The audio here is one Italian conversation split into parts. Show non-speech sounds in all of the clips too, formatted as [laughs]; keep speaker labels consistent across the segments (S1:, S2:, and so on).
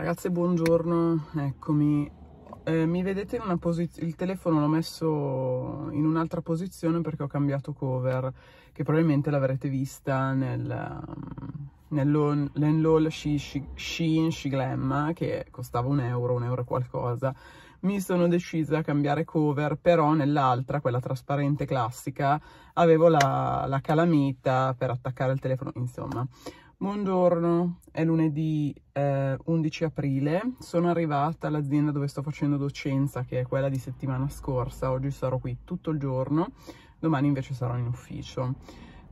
S1: Ragazze buongiorno, eccomi. Eh, mi vedete in una posizione, il telefono l'ho messo in un'altra posizione perché ho cambiato cover, che probabilmente l'avrete vista nel, mm, nell'Enlol Shein Shiglemma che costava un euro, un euro qualcosa. Mi sono decisa a cambiare cover, però nell'altra, quella trasparente classica, avevo la, la calamita per attaccare il telefono, insomma. Buongiorno, è lunedì eh, 11 aprile, sono arrivata all'azienda dove sto facendo docenza, che è quella di settimana scorsa, oggi sarò qui tutto il giorno, domani invece sarò in ufficio.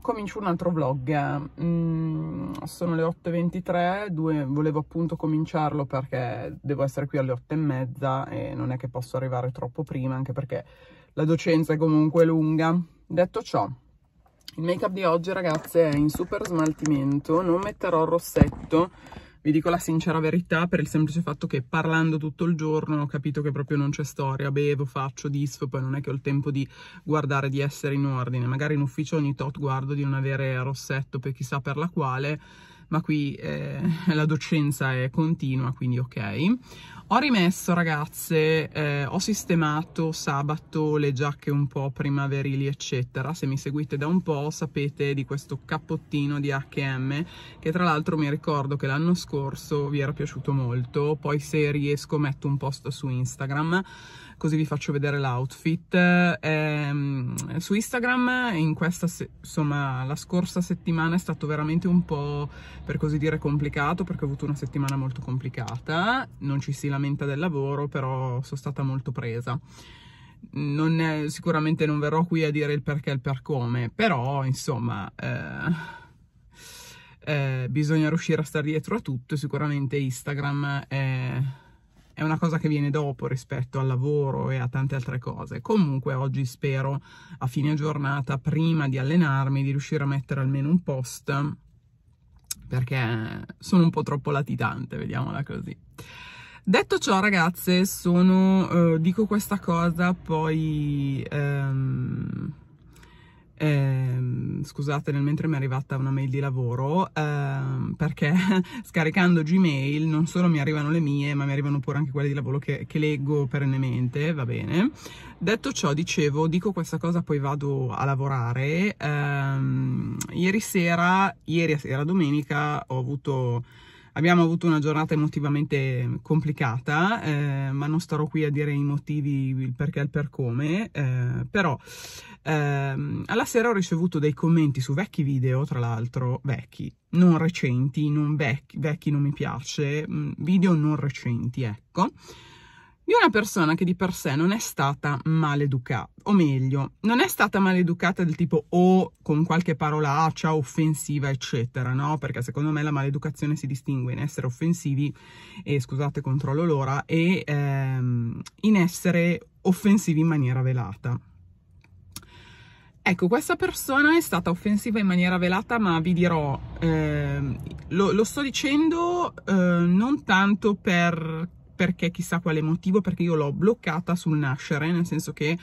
S1: Comincio un altro vlog, mm, sono le 8.23, due, volevo appunto cominciarlo perché devo essere qui alle 8.30 e non è che posso arrivare troppo prima, anche perché la docenza è comunque lunga. Detto ciò, il make up di oggi ragazze è in super smaltimento non metterò il rossetto vi dico la sincera verità per il semplice fatto che parlando tutto il giorno ho capito che proprio non c'è storia, bevo, faccio, disfo, poi non è che ho il tempo di guardare di essere in ordine, magari in ufficio ogni tot guardo di non avere rossetto per chissà per la quale, ma qui eh, [laughs] la docenza è continua, quindi ok. Ho rimesso ragazze, eh, ho sistemato sabato le giacche un po' primaverili eccetera, se mi seguite da un po' sapete di questo cappottino di H&M che tra l'altro mi ricordo che l'anno scorso vi era piaciuto molto, poi se riesco metto un post su Instagram così vi faccio vedere l'outfit. Eh, ehm, su Instagram in questa, insomma, la scorsa settimana è stato veramente un po', per così dire, complicato perché ho avuto una settimana molto complicata. Non ci si lamenta del lavoro, però sono stata molto presa. Non è, sicuramente non verrò qui a dire il perché e il per come, però insomma... Eh... Eh, bisogna riuscire a stare dietro a tutto. Sicuramente Instagram è è una cosa che viene dopo rispetto al lavoro e a tante altre cose. Comunque oggi spero a fine giornata, prima di allenarmi, di riuscire a mettere almeno un post perché sono un po' troppo latitante, vediamola così. Detto ciò ragazze, sono, eh, dico questa cosa, poi... Ehm ehm, scusate nel mentre mi è arrivata una mail di lavoro, ehm, perché [laughs] scaricando Gmail non solo mi arrivano le mie, ma mi arrivano pure anche quelle di lavoro che, che leggo perennemente, va bene. Detto ciò, dicevo, dico questa cosa, poi vado a lavorare. Ehm, ieri sera, ieri sera domenica, ho avuto Abbiamo avuto una giornata emotivamente complicata, eh, ma non starò qui a dire i motivi, il perché e il per come, eh, però ehm, alla sera ho ricevuto dei commenti su vecchi video, tra l'altro vecchi, non recenti, non vecchi, vecchi non mi piace, mm, video non recenti, ecco di una persona che di per sé non è stata maleducata, o meglio, non è stata maleducata del tipo o oh, con qualche parolaccia offensiva, eccetera, no? Perché secondo me la maleducazione si distingue in essere offensivi, e scusate, controllo l'ora, e ehm, in essere offensivi in maniera velata. Ecco, questa persona è stata offensiva in maniera velata, ma vi dirò, eh, lo, lo, sto dicendo eh, non tanto perché perché chissà quale motivo, perché io l'ho bloccata sul nascere, nel senso che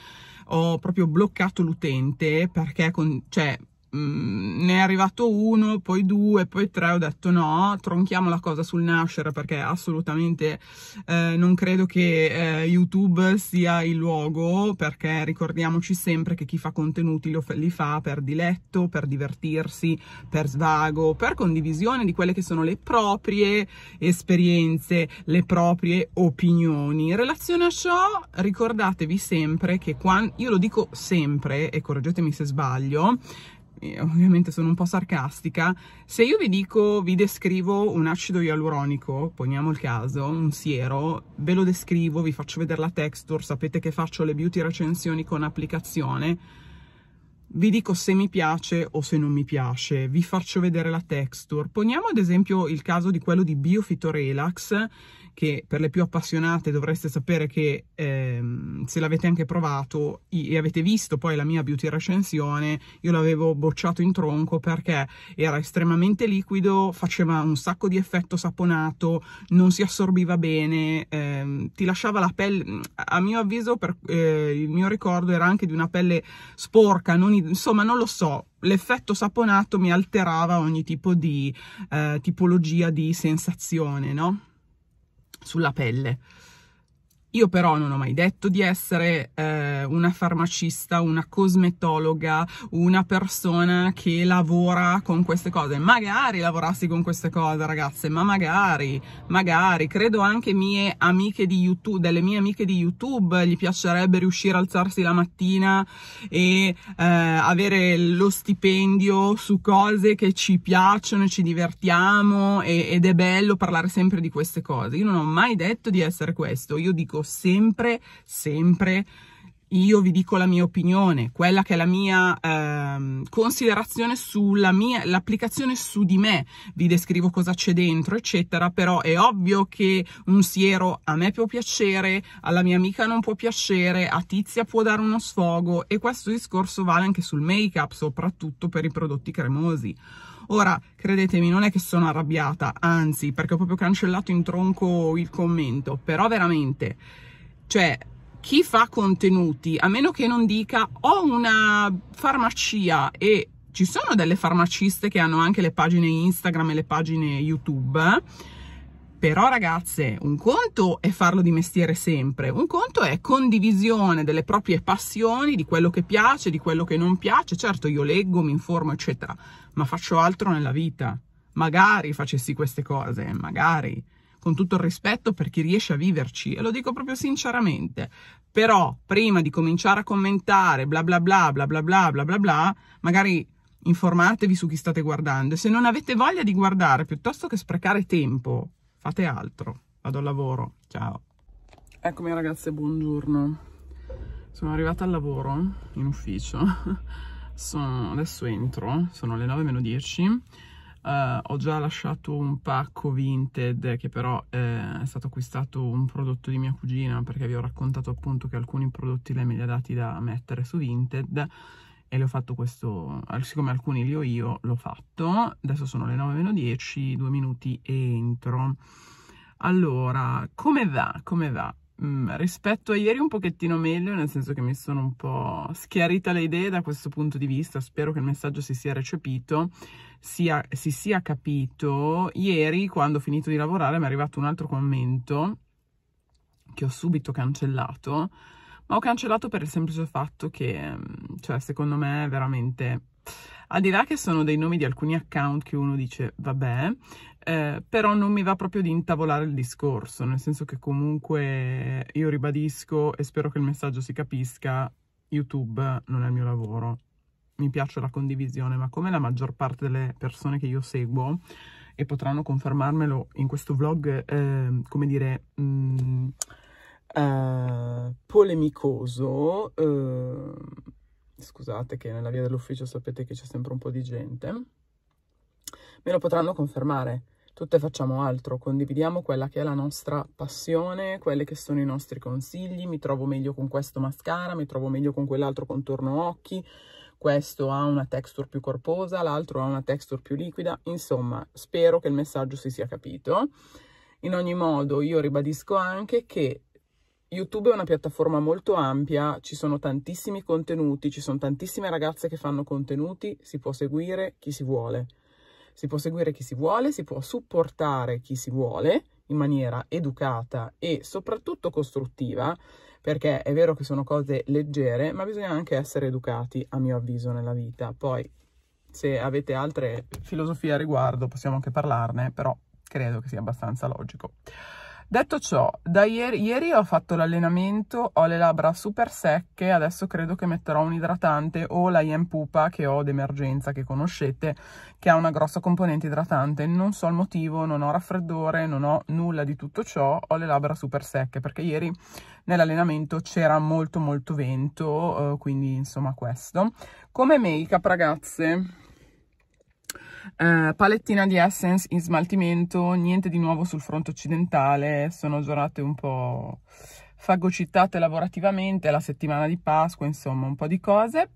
S1: ho proprio bloccato l'utente perché con, cioè, Mm, ne è arrivato uno, poi due, poi tre, ho detto no, tronchiamo la cosa sul nascere perché assolutamente eh, non credo che eh, YouTube sia il luogo perché ricordiamoci sempre che chi fa contenuti lo, li fa per diletto, per divertirsi, per svago, per condivisione di quelle che sono le proprie esperienze, le proprie opinioni. In relazione a ciò ricordatevi sempre che quando, io lo dico sempre e correggetemi se sbaglio, ovviamente sono un po' sarcastica, se io vi dico, vi descrivo un acido ialuronico, poniamo il caso, un siero, ve lo descrivo, vi faccio vedere la texture, sapete che faccio le beauty recensioni con applicazione, vi dico se mi piace o se non mi piace, vi faccio vedere la texture. Poniamo ad esempio il caso di quello di Biofito Relax, che per le più appassionate dovreste sapere che ehm, se l'avete anche provato e avete visto poi la mia beauty recensione, io l'avevo bocciato in tronco perché era estremamente liquido, faceva un sacco di effetto saponato, non si assorbiva bene, ehm, ti lasciava la pelle, a mio avviso per, eh, il mio ricordo era anche di una pelle sporca, non, insomma non lo so, l'effetto saponato mi alterava ogni tipo di eh, tipologia di sensazione, no? sulla pelle. Io però non ho mai detto di essere eh, una farmacista, una cosmetologa, una persona che lavora con queste cose. Magari lavorassi con queste cose, ragazze, ma magari, magari. Credo anche mie amiche di YouTube, delle mie amiche di YouTube, gli piacerebbe riuscire a alzarsi la mattina e eh, avere lo stipendio su cose che ci piacciono, ci divertiamo e, ed è bello parlare sempre di queste cose. Io non ho mai detto di essere questo, io dico sempre, sempre io vi dico la mia opinione, quella che è la mia eh, considerazione sull'applicazione su di me, vi descrivo cosa c'è dentro, eccetera, però è ovvio che un siero a me può piacere, alla mia amica non può piacere, a Tizia può dare uno sfogo e questo discorso vale anche sul make-up, soprattutto per i prodotti cremosi Ora, credetemi, non è che sono arrabbiata, anzi, perché ho proprio cancellato in tronco il commento, però veramente, cioè, chi fa contenuti, a meno che non dica ho una farmacia e ci sono delle farmaciste che hanno anche le pagine Instagram e le pagine YouTube, però ragazze, un conto è farlo di mestiere sempre, un conto è condivisione delle proprie passioni, di quello che piace, di quello che non piace. Certo, io leggo, mi informo, eccetera, ma faccio altro nella vita. Magari facessi queste cose, magari con tutto il rispetto per chi riesce a viverci, e lo dico proprio sinceramente. Però prima di cominciare a commentare bla bla bla bla bla bla bla bla bla, magari informatevi su chi state guardando e se non avete voglia di guardare piuttosto che sprecare tempo fate altro, vado al lavoro, ciao. Eccomi ragazze, buongiorno. Sono arrivata al lavoro, in ufficio, [laughs] sono, adesso entro, sono le 9 meno 10. Uh, eh, ho già lasciato un pacco Vinted che però eh, è stato acquistato un prodotto di mia cugina perché vi ho raccontato appunto che alcuni prodotti lei me li ha dati da mettere su Vinted e le ho fatto questo, siccome alcuni li ho io, l'ho fatto. Adesso sono le 9 10, due minuti e entro. Allora, come va? Come va? Mm, rispetto a ieri un pochettino meglio, nel senso che mi sono un po' schiarita le idee da questo punto di vista, spero che il messaggio si sia recepito, sia, si sia capito. Ieri, quando ho finito di lavorare, mi è arrivato un altro commento che ho subito cancellato, ma ho cancellato per il semplice fatto che, mm, cioè, secondo me veramente... Al di là che sono dei nomi di alcuni account che uno dice, vabbè, eh, però non mi va proprio di intavolare il discorso, nel senso che comunque io ribadisco e spero che il messaggio si capisca, YouTube non è il mio lavoro, mi piace la condivisione, ma come la maggior parte delle persone che io seguo, e potranno confermarmelo in questo vlog, eh, come dire... Mh, mm, eh, polemicoso, eh, scusate che nella via dell'ufficio sapete che c'è sempre un po' di gente, me lo potranno confermare. Tutte facciamo altro, condividiamo quella che è la nostra passione, quelli che sono i nostri consigli, mi trovo meglio con questo mascara, mi trovo meglio con quell'altro contorno occhi, questo ha una texture più corposa, l'altro ha una texture più liquida, insomma spero che il messaggio si sia capito. In ogni modo io ribadisco anche che YouTube è una piattaforma molto ampia, ci sono tantissimi contenuti, ci sono tantissime ragazze che fanno contenuti, si può seguire chi si vuole. Si può seguire chi si vuole, si può supportare chi si vuole in maniera educata e soprattutto costruttiva, perché è vero che sono cose leggere, ma bisogna anche essere educati, a mio avviso, nella vita. Poi, se avete altre filosofie a riguardo, possiamo anche parlarne, però credo che sia abbastanza logico. Detto ciò, da ieri, ieri ho fatto l'allenamento, ho le labbra super secche, adesso credo che metterò un idratante o la Yen Pupa che ho d'emergenza, che conoscete, che ha una grossa componente idratante. Non so il motivo, non ho raffreddore, non ho nulla di tutto ciò, ho le labbra super secche perché ieri nell'allenamento c'era molto molto vento, eh, quindi insomma questo. Come make-up ragazze, eh, palettina di Essence in smaltimento, niente di nuovo sul fronte occidentale, sono giornate un po' fagocitate lavorativamente, la settimana di Pasqua, insomma un po' di cose.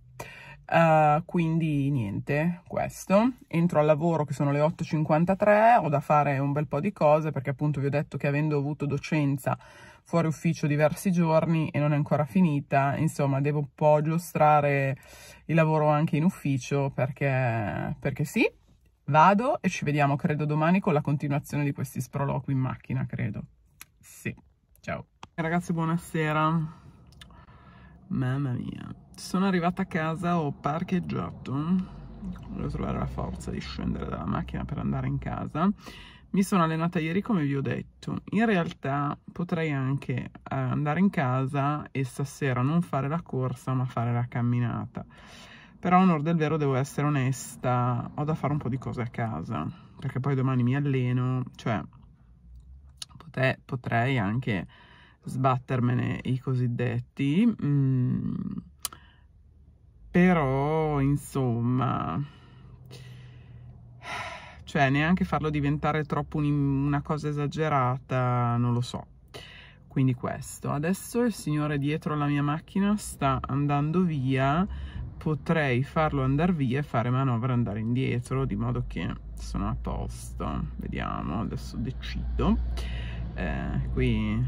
S1: Uh, quindi niente, questo. Entro al lavoro che sono le 8.53, ho da fare un bel po' di cose perché appunto vi ho detto che avendo avuto docenza fuori ufficio diversi giorni e non è ancora finita, insomma devo un po' giostrare il lavoro anche in ufficio perché, perché sì. Vado e ci vediamo, credo, domani con la continuazione di questi sproloqui in macchina, credo. Sì, ciao. Eh, ragazzi, buonasera. Mamma mia. Sono arrivata a casa, ho parcheggiato. Volevo trovare la forza di scendere dalla macchina per andare in casa. Mi sono allenata ieri come vi ho detto, in realtà potrei anche eh, andare in casa e stasera non fare la corsa ma fare la camminata però a onor del vero devo essere onesta, ho da fare un po' di cose a casa, perché poi domani mi alleno, cioè pote, potrei anche sbattermene i cosiddetti, mm, però insomma, cioè neanche farlo diventare troppo un, una cosa esagerata, non lo so. Quindi questo. Adesso il signore dietro la mia macchina sta andando via potrei farlo andare via e fare manovra andare indietro di modo che sono a posto vediamo adesso decido eh, qui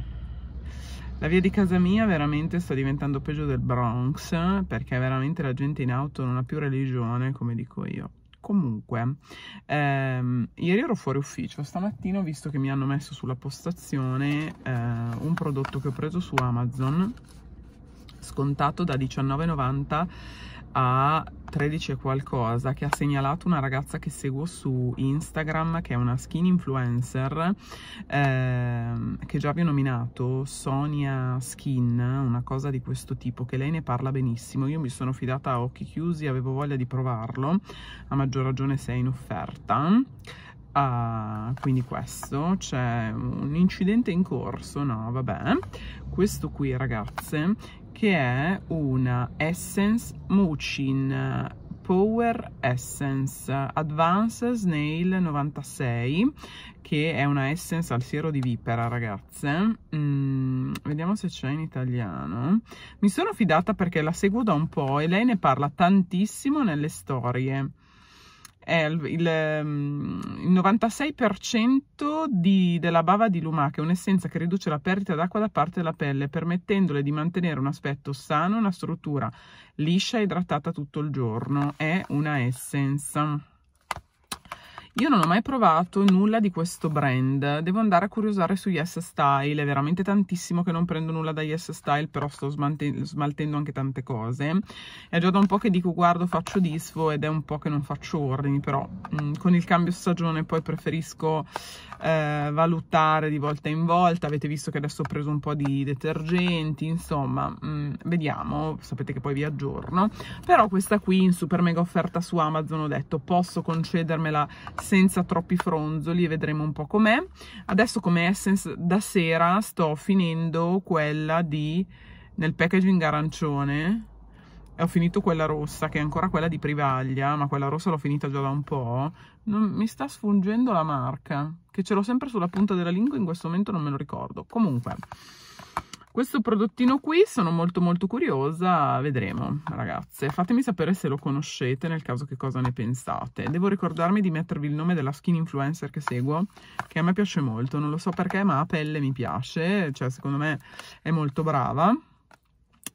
S1: la via di casa mia veramente sta diventando peggio del Bronx perché veramente la gente in auto non ha più religione come dico io comunque ehm, ieri ero fuori ufficio stamattina ho visto che mi hanno messo sulla postazione eh, un prodotto che ho preso su Amazon scontato da 19,90 a 13 qualcosa che ha segnalato una ragazza che seguo su Instagram che è una skin influencer ehm, che già vi ho nominato Sonia Skin una cosa di questo tipo che lei ne parla benissimo io mi sono fidata a occhi chiusi avevo voglia di provarlo a maggior ragione se è in offerta Ah, quindi questo c'è un incidente in corso no vabbè questo qui ragazze che è una Essence Mucin Power Essence Advanced Snail 96 che è una Essence al siero di vipera ragazze mm, vediamo se c'è in italiano mi sono fidata perché la seguo da un po' e lei ne parla tantissimo nelle storie è il, il, mm, il 96% di, della bava di lumaca, un'essenza che riduce la perdita d'acqua da parte della pelle, permettendole di mantenere un aspetto sano, una struttura liscia e idratata tutto il giorno. È una essence. Io non ho mai provato nulla di questo brand, devo andare a curiosare su Yes Style, è veramente tantissimo che non prendo nulla da Yes Style, però sto smaltendo anche tante cose. È già da un po' che dico guardo faccio disfo ed è un po' che non faccio ordini, però mh, mm, con il cambio stagione poi preferisco eh, valutare di volta in volta, avete visto che adesso ho preso un po' di detergenti, insomma, mh, mm, vediamo, sapete che poi vi aggiorno. Però questa qui in super mega offerta su Amazon ho detto posso concedermela senza troppi fronzoli e vedremo un po' com'è. Adesso come Essence da sera sto finendo quella di nel packaging arancione ho finito quella rossa che è ancora quella di Privaglia ma quella rossa l'ho finita già da un po' non, mi sta sfungendo la marca che ce l'ho sempre sulla punta della lingua in questo momento non me lo ricordo comunque questo prodottino qui sono molto molto curiosa, vedremo ragazze, fatemi sapere se lo conoscete nel caso che cosa ne pensate. Devo ricordarmi di mettervi il nome della skin influencer che seguo, che a me piace molto, non lo so perché ma a pelle mi piace, cioè secondo me è molto brava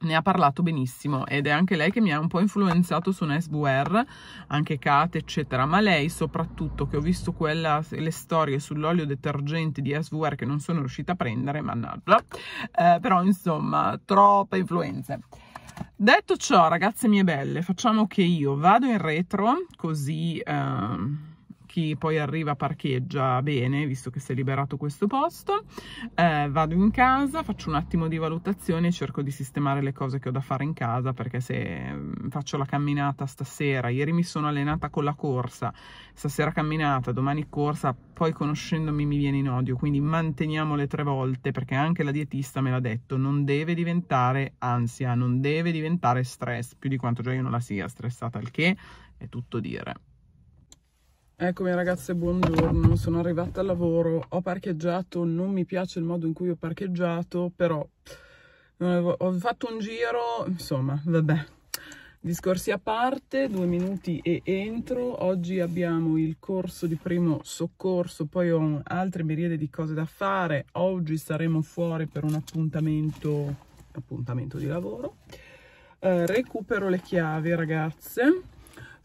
S1: ne ha parlato benissimo ed è anche lei che mi ha un po' influenzato su un SVR, anche Kate eccetera, ma lei soprattutto che ho visto quella, le storie sull'olio detergente di SVR che non sono riuscita a prendere, mannaggia, eh, però insomma troppe influenze. Detto ciò ragazze mie belle, facciamo che io vado in retro così... Eh, chi poi arriva parcheggia bene, visto che si è liberato questo posto. Eh, vado in casa, faccio un attimo di valutazione e cerco di sistemare le cose che ho da fare in casa, perché se mm, faccio la camminata stasera, ieri mi sono allenata con la corsa, stasera camminata, domani corsa, poi conoscendomi mi viene in odio, quindi manteniamo le tre volte, perché anche la dietista me l'ha detto, non deve diventare ansia, non deve diventare stress, più di quanto già io non la sia stressata, il che è tutto dire. Eccomi ragazze, buongiorno, sono arrivata al lavoro, ho parcheggiato, non mi piace il modo in cui ho parcheggiato, però eh, ho fatto un giro, insomma, vabbè, discorsi a parte, due minuti e entro, oggi abbiamo il corso di primo soccorso, poi ho altre miriade di cose da fare, oggi saremo fuori per un appuntamento, appuntamento di lavoro, eh, recupero le chiavi ragazze,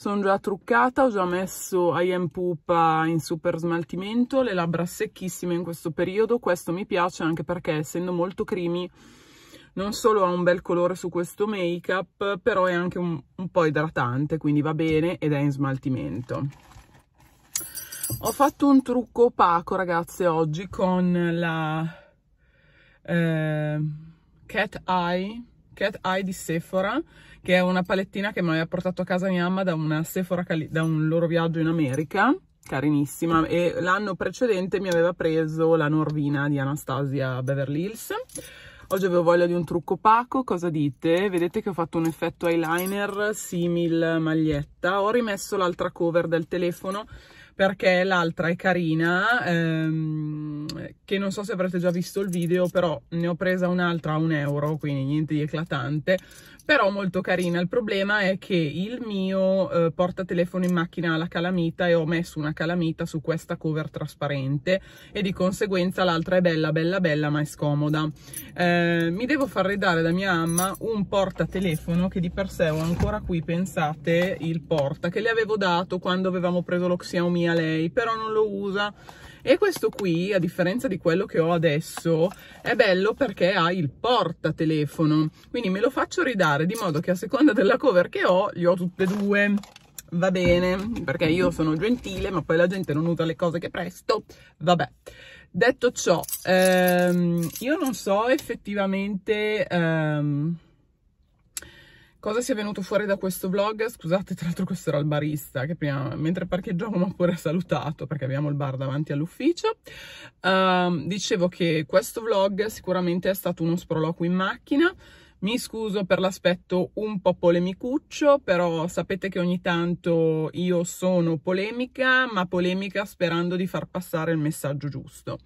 S1: sono già truccata, ho già messo I am pupa in super smaltimento, le labbra secchissime in questo periodo, questo mi piace anche perché essendo molto creamy non solo ha un bel colore su questo make up, però è anche un, un po' idratante, quindi va bene ed è in smaltimento. Ho fatto un trucco opaco ragazze oggi con la eh, Cat Eye Cat Eye di Sephora, che è una palettina che mi aveva portato a casa mia mamma da una Sephora, da un loro viaggio in America, carinissima, e l'anno precedente mi aveva preso la Norvina di Anastasia Beverly Hills. Oggi avevo voglia di un trucco opaco, cosa dite? Vedete che ho fatto un effetto eyeliner simil magliette maglietta, ho rimesso l'altra cover del telefono perché l'altra è carina, ehm, che non so se avrete già visto il video, però ne ho presa un'altra a un euro, quindi niente di eclatante, però molto carina. Il problema è che il mio eh, portatelefono in macchina ha la calamita e ho messo una calamita su questa cover trasparente e di conseguenza l'altra è bella, bella, bella, ma è scomoda. Eh, mi devo far ridare da mia mamma un portatelefono che di per sé ho ancora qui, pensate, il porta che le avevo dato quando avevamo preso lo Xiaomi a lei però non lo usa e questo qui a differenza di quello che ho adesso è bello perché ha il portatelefono. quindi me lo faccio ridare di modo che a seconda della cover che ho li ho tutte e due va bene perché io sono gentile ma poi la gente non usa le cose che presto vabbè detto ciò ehm, io non so effettivamente ehm, Cosa sia venuto fuori da questo vlog? Scusate, tra l'altro questo era il barista che prima, mentre parcheggiavo mi ha pure salutato perché abbiamo il bar davanti all'ufficio. Uh, dicevo che questo vlog sicuramente è stato uno sproloquio in macchina. Mi scuso per l'aspetto un po' polemicuccio, però sapete che ogni tanto io sono polemica, ma polemica sperando di far passare il messaggio giusto.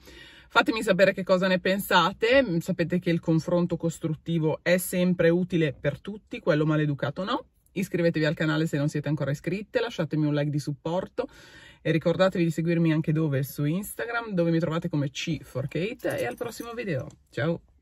S1: Fatemi sapere che cosa ne pensate, mm, sapete che il confronto costruttivo è sempre utile per tutti, quello maleducato no. Iscrivetevi al canale se non siete ancora iscritte, lasciatemi un like di supporto e ricordatevi di seguirmi anche dove? Su Instagram, dove mi trovate come C4Kate e al prossimo video. Ciao!